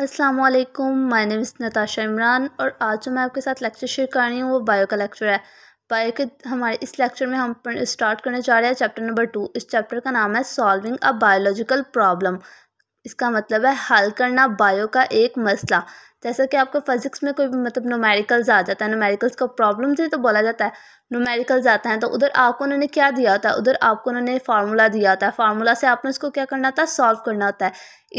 Aslam my name इस नताशा इमरान और आज जो मैं आपके साथ लेक्चर शेयर कर रही हूँ वो बायो का लेक्चर है बायो के हमारे इस लेक्चर में हम स्टार्ट करने जा रहे हैं चैप्टर नंबर टू इस चैप्टर का नाम है सॉल्विंग अ बायोलॉजिकल प्रॉब्लम इसका मतलब है हल करना बायो का एक मसला जैसे कि आपको फ़िज़िक्स में कोई मतलब नोमेरिकल्स आ जाता है नोमेरिकल्स का प्रॉब्लम से तो बोला जाता है नोमेरिकल्स आते हैं तो उधर आपको उन्होंने क्या दिया होता है उधर आपको उन्होंने फार्मूला दिया होता है फार्मूला से आपने उसको क्या करना होता है सॉल्व करना होता है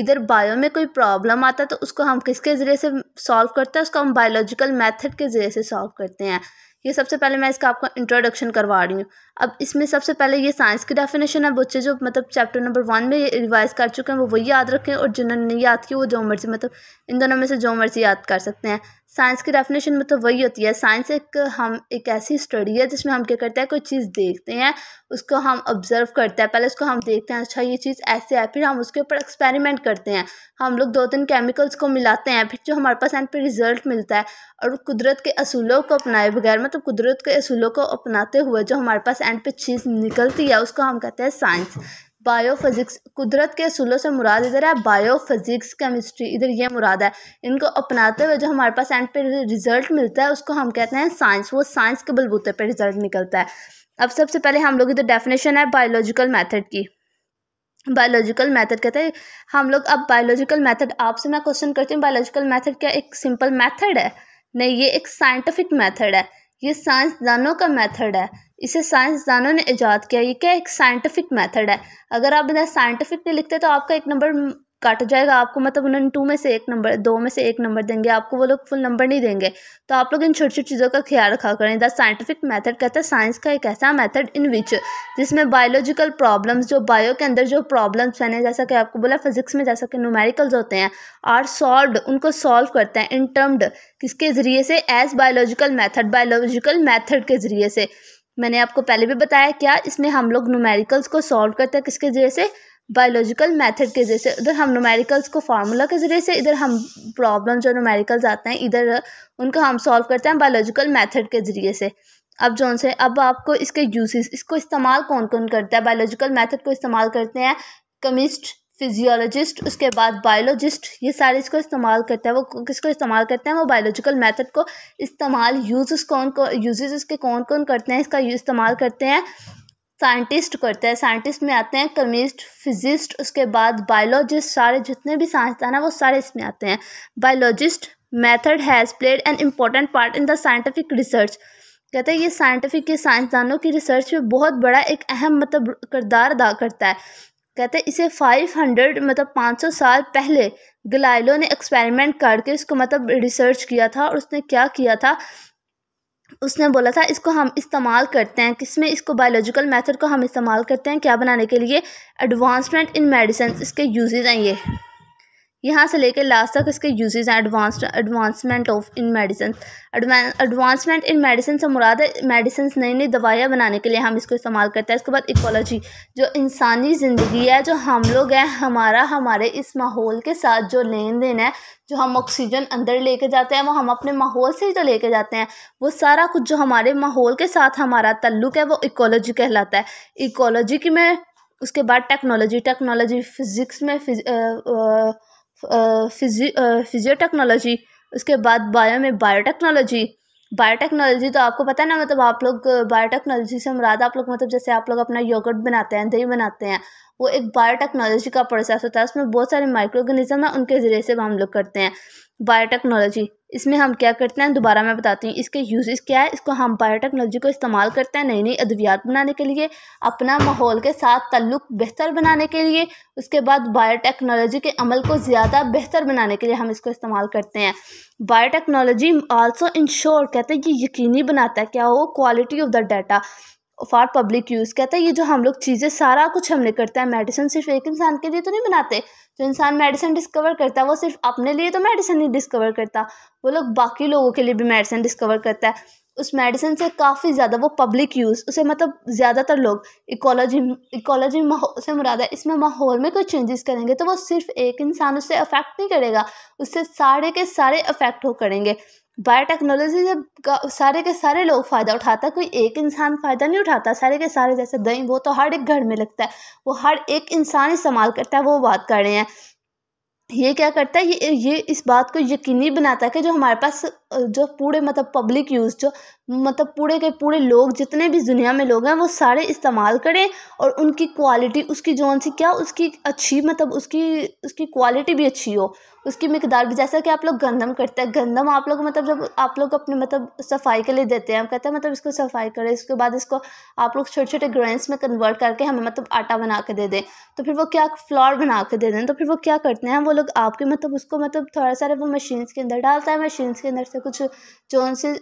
इधर बायो में कोई प्रॉब्लम आता है तो उसको हम किसके ज़रिए से सॉल्व करते हैं उसको हम बायोलॉजिकल मैथड के ज़रिए से सॉल्व करते हैं ये सबसे पहले मैं इसका आपको इंट्रोडक्शन करवा रही हूँ अब इसमें सबसे पहले ये साइंस की डेफिनेशन है बच्चे जो मतलब चैप्टर नंबर वन में रिवाइज कर चुके हैं वो वही याद रखें और जिन्होंने नहीं याद किया वो जो मर्जी मतलब इन दोनों में से जो मर्जी याद कर सकते हैं साइंस की डेफिनेशन में तो वही होती है साइंस एक हम एक ऐसी स्टडी है जिसमें हम क्या करते हैं कोई चीज़ देखते हैं उसको हम ऑब्जर्व करते हैं पहले उसको हम देखते हैं अच्छा ये चीज़ ऐसे है फिर हम उसके ऊपर एक्सपेरिमेंट करते हैं हम लोग दो तीन केमिकल्स को मिलाते हैं फिर जो हमारे पास एंड पे रिजल्ट मिलता है और कुदरत के असूलों को अपनाए बगैर मतलब कुदरत के असूलों को अपनाते हुए जो हमारे पास एंड पे चीज़ निकलती है उसको हम कहते हैं साइंस बायोफिज़िक्स कुदरत के असूलों से मुराद इधर है बायोफिज़िक्स केमिस्ट्री इधर ये मुराद है इनको अपनाते हुए जो हमारे पास एंड पे रिज़ल्ट मिलता है उसको हम कहते हैं साइंस वो साइंस के बलबूते पे रिज़ल्ट निकलता है अब सबसे पहले हम लोग इधर डेफिनेशन है बायोलॉजिकल मेथड की बायोलॉजिकल मेथड कहते हैं हम लोग अब बायोलॉजिकल मेथड आपसे मैं क्वेश्चन करती हूँ बायोलॉजिकल मेथड क्या एक सिंपल मेथड है नहीं ये एक साइंटिफिक मेथड है ये साइंसदानों का मेथड है इसे साइंसदानों ने ईजाद किया ये क्या एक साइंटिफिक मेथड है अगर आप इन्हें साइंटिफिक नहीं लिखते तो आपका एक नंबर कट जाएगा आपको मतलब उन्होंने टू में से एक नंबर दो में से एक नंबर देंगे आपको वो लोग फुल नंबर नहीं देंगे तो आप लोग इन छोटी छोटी चीज़ों का ख्याल रखा करें द साइंटिफिक मेथड कहता है साइंस का एक ऐसा मेथड इन विच जिसमें बायोलॉजिकल प्रॉब्लम्स जो बायो के अंदर जो प्रॉब्लम्स हैं जैसा कि आपको बोला फिजिक्स में जैसा कि नोमेरिकल्स होते हैं आर सॉल्व उनको सॉल्व करते हैं इन टर्म्ड किसके ज़रिए से as biological method biological method के ज़रिए से मैंने आपको पहले भी बताया क्या इसमें हम लोग नुमेरिकल्स को सॉल्व करते हैं किसके जरिए से बायोलॉजिकल मेथड के जरिए से उधर हम नुमेरिकल्स को फार्मूला के ज़रिए से इधर हम प्रॉब्लम जो नुमेरिकल्स आते हैं इधर उनको हम सॉल्व करते हैं बायोलॉजिकल मेथड के ज़रिए से अब जो से अब आपको इसके यूसेस इसको इस्तेमाल कौन कौन करता है बायोलॉजिकल मेथड को इस्तेमाल करते हैं कमिस्ट फिजियोलॉजिस्ट उसके बाद बायोलॉजिस्ट ये सारे इसको इस्तेमाल करते हैं वो किसको इस्तेमाल करते हैं वो बायोलॉजिकल मेथड को इस्तेमाल यूज़ कौन को यूजेस इसके कौन कौन करते हैं इसका इस्तेमाल करते हैं साइंटिस्ट करते हैं साइंटिस्ट में आते हैं केमिस्ट फिजिस्ट उसके बाद बायोलॉजिस्ट सारे जितने भी साइंसदान हैं वो सारे इसमें आते हैं biologist method has played an important part in the scientific research कहते हैं ये साइंटिफिक के साइंसदानों की रिसर्च में बहुत बड़ा एक अहम मतलब किरदार अदा करता है कहते इसे 500 मतलब 500 साल पहले गलाइलो ने एक्सपेरिमेंट करके इसको मतलब रिसर्च किया था और उसने क्या किया था उसने बोला था इसको हम इस्तेमाल करते हैं किसमें इसको बायोलॉजिकल मेथड को हम इस्तेमाल करते हैं क्या बनाने के लिए एडवांसमेंट इन मेडिसिन इसके यूजेज हैं ये यहाँ से लेकर लास्ट तक इसके यूजेज हैं advance advancement of in medicine advancement in medicine से मुराद है मेडिसिन नई नई दवाइयाँ बनाने के लिए हम इसको इस्तेमाल करते हैं इसके बाद इकोलॉजी जो इंसानी ज़िंदगी है जो हम लोग हैं हमारा हमारे इस माहौल के साथ जो लेन देन है जो हम ऑक्सीजन अंदर लेके जाते हैं वो हम अपने माहौल से ही जो तो लेके जाते हैं वो सारा कुछ जो हमारे माहौल के साथ हमारा तल्लुक है वो इकोलॉजी कहलाता है इकोलॉजी की में उसके बाद टेक्नोलॉजी टेक्नोलॉजी फिज़िक्स में फिज, आ, आ, फिजी फिजियोटेक्नोलॉजी उसके बाद बायो में बायोटेक्नोलॉजी बायोटेक्नोलॉजी तो आपको पता है ना मतलब आप लोग बायोटेक्नोलॉजी से मुराद आप लोग मतलब जैसे आप लोग अपना योगर्ट बनाते हैं दही बनाते हैं वो एक बायोटेक्नोलॉजी का प्रोसेस होता है उसमें बहुत सारे माइक्रो ऑर्गेनिज्म है उनके ज़रिए से हम लोग करते हैं बायोटेक्नोलॉजी इसमें हम क्या करते हैं दोबारा मैं बताती हूँ इसके यूजेस क्या है इसको हम बायोटेक्नोलॉजी को इस्तेमाल करते हैं नई नई अद्वियात बनाने के लिए अपना माहौल के साथ तल्लुक बेहतर बनाने के लिए उसके बाद बायोटेक्नोलॉजी के अमल को ज़्यादा बेहतर बनाने के लिए हम इसको इस्तेमाल करते हैं बायोटेक्नोलॉजी आल्सो इंश्योर कहते हैं ये यकीनी बनाता है क्या हो quality of the data for public use कहता है ये जो हम लोग चीज़ें सारा कुछ हमने करता है मेडिसिन सिर्फ एक इंसान के लिए तो नहीं बनाते जो इंसान मेडिसिन डिस्कवर करता है वो सिर्फ अपने लिए तो मेडिसिन नहीं डिस्कवर करता वो लोग बाकी लोगों के लिए भी मेडिसिन डिस्कवर करता है उस मेडिसिन से काफ़ी ज़्यादा वो पब्लिक यूज़ उसे मतलब ज़्यादातर लोग इकोलॉजी इकोलॉजी से मुराद है इसमें माहौल में कोई चेंजेस करेंगे तो वो सिर्फ एक इंसान उससे अफेक्ट नहीं करेगा उससे सारे के सारे अफेक्ट हो करेंगे बायोटेक्नोलॉजी से सारे के सारे लोग फ़ायदा उठाता है कोई एक इंसान फ़ायदा नहीं उठाता सारे के सारे जैसे दही वो तो हर एक घर में लगता है वो हर एक इंसान इस्तेमाल करता है वो बात कर रहे हैं ये क्या करता है ये ये इस बात को यकीनी बनाता है कि जो हमारे पास जो पूरे मतलब पब्लिक यूज़ जो मतलब पूरे के पूरे लोग जितने भी दुनिया में लोग हैं वो सारे इस्तेमाल करें और उनकी क्वालिटी उसकी जो सी क्या उसकी अच्छी मतलब उसकी उसकी क्वालिटी भी अच्छी हो उसकी मकदार भी जैसा कि आप लोग गंदम करते हैं गंदम आप लोग मतलब जब आप लोग अपने मतलब सफाई के लिए देते हैं हम कहते हैं मतलब इसको सफाई करें इसके बाद इसको आप लोग छोटे छोटे ग्रेन्स में कन्वर्ट करके हमें मतलब आटा बना के दे दें तो फिर वो क्या फ्लॉर बना के दे दें तो फिर वो क्या करते हैं वो लोग आपके मतलब उसको मतलब थोड़ा सा वो मशीन्स के अंदर डालता है मशीन्स के अंदर से से कुछ जो उनसे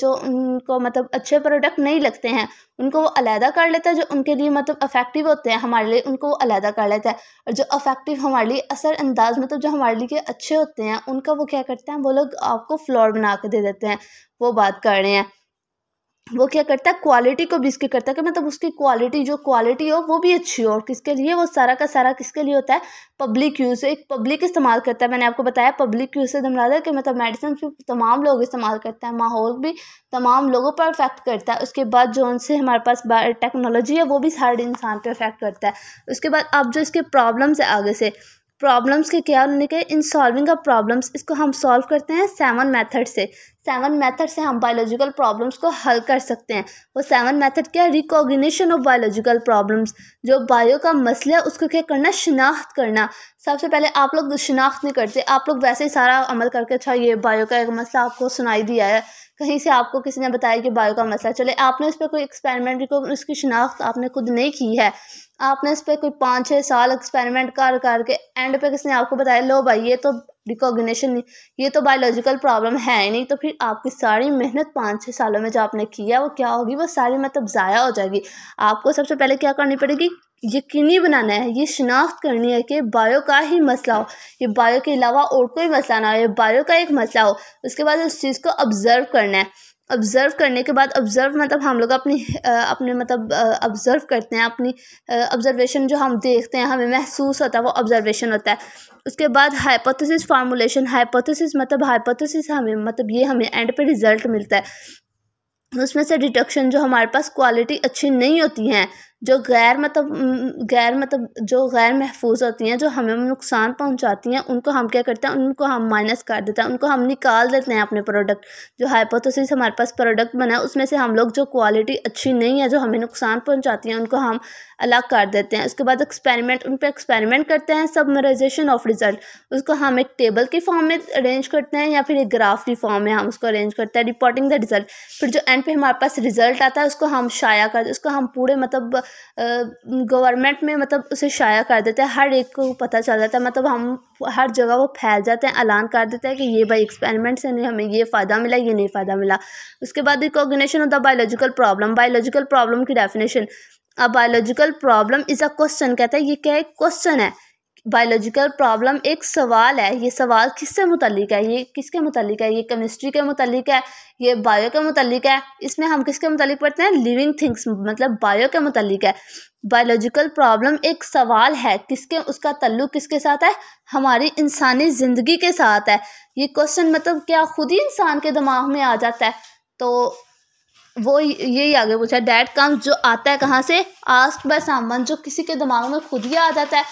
जो उनको मतलब अच्छे प्रोडक्ट नहीं लगते हैं उनको वो अलहदा कर लेता है जो उनके लिए मतलब अफेक्टिव होते हैं हमारे लिए उनको वो अलहदा कर लेता है और जो अफेक्टिव हमारे लिए असरअंदाज मतलब जो हमारे लिए अच्छे होते हैं उनका वो क्या करते हैं वो लोग आपको फ्लोर बना के दे देते हैं वो बात कर रहे हैं वो क्या करता है क्वालिटी को भी इसके करता है कि मतलब उसकी क्वालिटी जो क्वालिटी हो वो भी अच्छी हो और किसके लिए वो सारा का सारा किसके लिए होता है पब्लिक यूज़ एक पब्लिक इस्तेमाल करता है मैंने आपको बताया पब्लिक यूज़ से दमरा कि मतलब मेडिसिन भी तमाम लोग इस्तेमाल करते हैं माहौल भी तमाम लोगों पर अफेक्ट करता है उसके बाद जो उनसे हमारे पास टेक्नोलॉजी है वो भी हर इंसान पर अफेक्ट करता है उसके बाद अब जो इसके प्रॉब्लम्स है आगे से प्रॉब्लम्स के क्या उन्होंने कहा इन सॉल्विंग अ प्रॉब्लम्स इसको हम सॉल्व करते हैं सेवन मेथड से सेवन मेथड से हम बायोलॉजिकल प्रॉब्लम्स को हल कर सकते हैं वो सेवन मेथड क्या है रिकॉग्निशन ऑफ बायोलॉजिकल प्रॉब्लम्स जो बायो का मसला है उसको क्या करना शिनाख्त करना सबसे पहले आप लोग तो शिनाख्त नहीं करते आप लोग वैसे ही सारा अमल करके अच्छा ये बायो का एक मसला आपको सुनाई दिया है कहीं से आपको किसी ने बताया कि बायो का मसला चले आपने इस पर कोई एक्सपेरिमेंट को उसकी शिनाख्त आपने खुद नहीं की है आपने इस पर कोई पाँच छः साल एक्सपेरिमेंट कर करके एंड पे किसी ने आपको बताया लो भाई ये तो रिकॉग्निशन ये तो बायोलॉजिकल प्रॉब्लम है ही नहीं तो फिर आपकी सारी मेहनत पाँच छः सालों में जो आपने की है वो क्या होगी वो सारी मतलब ज़ाया हो जाएगी आपको सबसे पहले क्या करनी पड़ेगी यकीनी बनाना है ये शिनाख्त करनी है कि बायो का ही मसला हो ये बायो के अलावा और कोई मसला ना हो ये बायो का एक मसला हो उसके बाद उस चीज़ को ऑब्ज़र्व करना है ऑब्ज़र्व करने के बाद ऑब्ज़र्व मतलब हम लोग अपनी अपने मतलब ऑब्ज़र्व करते हैं अपनी ऑब्ज़र्वेशन जो हम देखते हैं हमें महसूस होता है वो ऑब्ज़र्वेशन होता है उसके बाद हाइपोथेसिस फार्मूलेशन हाइपोथेसिस मतलब हाइपोथेसिस हमें मतलब ये हमें एंड पे रिज़ल्ट मिलता है उसमें से डिडक्शन जो हमारे पास क्वालिटी अच्छी नहीं होती हैं जो गैर मतलब गैर मतलब जो गैर महफूज़ होती हैं जो हमें नुकसान पहुंचाती हैं उनको हम क्या करते हैं उनको हम माइनस कर देते हैं उनको हम निकाल देते हैं अपने प्रोडक्ट जो हाइपोथेसिस हमारे पास प्रोडक्ट बना है उसमें से हम लोग जो क्वालिटी अच्छी नहीं है जो हमें नुकसान पहुंचाती हैं उनको हम अलग कर देते हैं उसके बाद एक्सपेरिमेंट उन पर एक्सपेरिमेंट करते हैं सबमराइजेशन ऑफ रिज़ल्ट उसको हम एक टेबल के फॉर्म में अरेंज करते हैं या फिर एक ग्राफ की फॉर्म में हम उसको अरेंज करते हैं रिपोर्टिंग द रिज़ल्ट फिर जो एंड पे हमारे पास रिज़ल्ट आता है उसको हम शाया करते हैं उसको हम पूरे मतलब गवर्नमेंट में मतलब उसे शाया कर देते हैं हर एक को पता चल जाता है मतलब हम हर जगह वो फैल जाते हैं ऐलान कर देते हैं कि ये भाई एक्सपेरिमेंट से नहीं हमें ये फ़ायदा मिला ये नहीं फ़ायदा मिला उसके बाद रिकॉग्निशन होता है बायोलॉजिकल प्रॉब्लम बायोलॉजिकल प्रॉब्लम की डेफिनेशन अब biological problem is a question कहता है ये क्या एक क्वेश्चन है बायोलॉजिकल प्रॉब्लम एक सवाल है ये सवाल किससे मुतलिक है ये किसके मुतलिक है ये केमिस्ट्री के मुतलिक है ये बायो के मुतलिक है इसमें हम किसके मुतलिक पढ़ते हैं लिविंग थिंग्स मतलब बायो के मुतलिक है बायोलॉजिकल प्रॉब्लम एक सवाल है किसके उसका तल्लुक किसके साथ है हमारी इंसानी ज़िंदगी के साथ है ये क्वेश्चन मतलब क्या खुद ही इंसान के दिमाग में आ जाता है तो वो यही आगे पूछा डैट कम्स जो आता है कहाँ से आस्ट तो बाय सामन जो किसी के दिमाग में खुद ही आ जाता है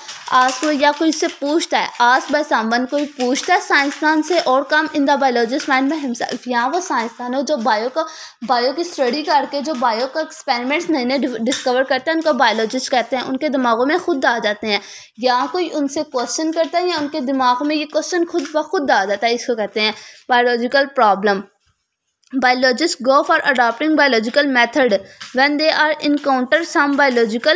आस्ट या कोई इससे पूछता है आज बाय सामन कोई पूछता है साइंसदान से और come in the biologist mind में हिमसेल्फ यहाँ वो साइंसदान हो जो बायो का बायो की स्टडी करके जो बायो का एक्सपेरिमेंट्स नए नए डिस्कवर करते हैं उनको बायोलॉजिस्ट कहते हैं उनके दिमागों में खुद आ जाते हैं या कोई उनसे क्वेश्चन करता है या उनके दिमाग में ये क्वेश्चन खुद ब खुद आ जाता है इसको कहते हैं biological problem biologists go for adopting biological method when they are encounter some biological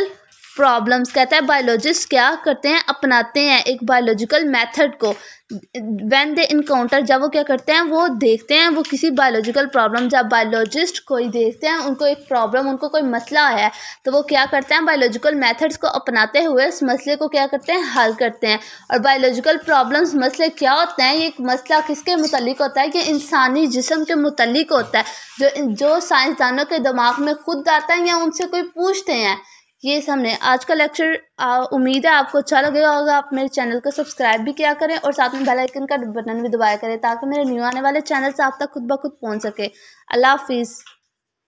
problems कहता है बायोलॉजिस्ट क्या करते हैं अपनाते हैं एक बायोलॉजिकल मेथड को व्हेन दे इनकाउंटर जब वो क्या करते हैं वो देखते हैं वो किसी बायोलॉजिकल प्रॉब्लम जब बायोलॉजिस्ट कोई देखते हैं उनको एक प्रॉब्लम उनको कोई मसला है तो वो क्या करते हैं बायोलॉजिकल मेथड्स को अपनाते हुए उस मसले को क्या करते हैं हल करते हैं और बायोलॉजिकल प्रॉब्लम्स मसले क्या होते हैं ये एक मसला किसके मतलब होता है कि इंसानी जिसम के मतलब होता है जो जो साइंसदानों के दिमाग में खुद आता है या उनसे कोई पूछते हैं ये सामने आज का लेक्चर उम्मीद है आपको अच्छा लगेगा होगा आप मेरे चैनल को सब्सक्राइब भी किया करें और साथ में बेल आइकन का बटन भी दबाया करें ताकि मेरे न्यू आने वाले चैनल से आप तक खुद ब खुद पहुँच सके अल्लाह हाफिज़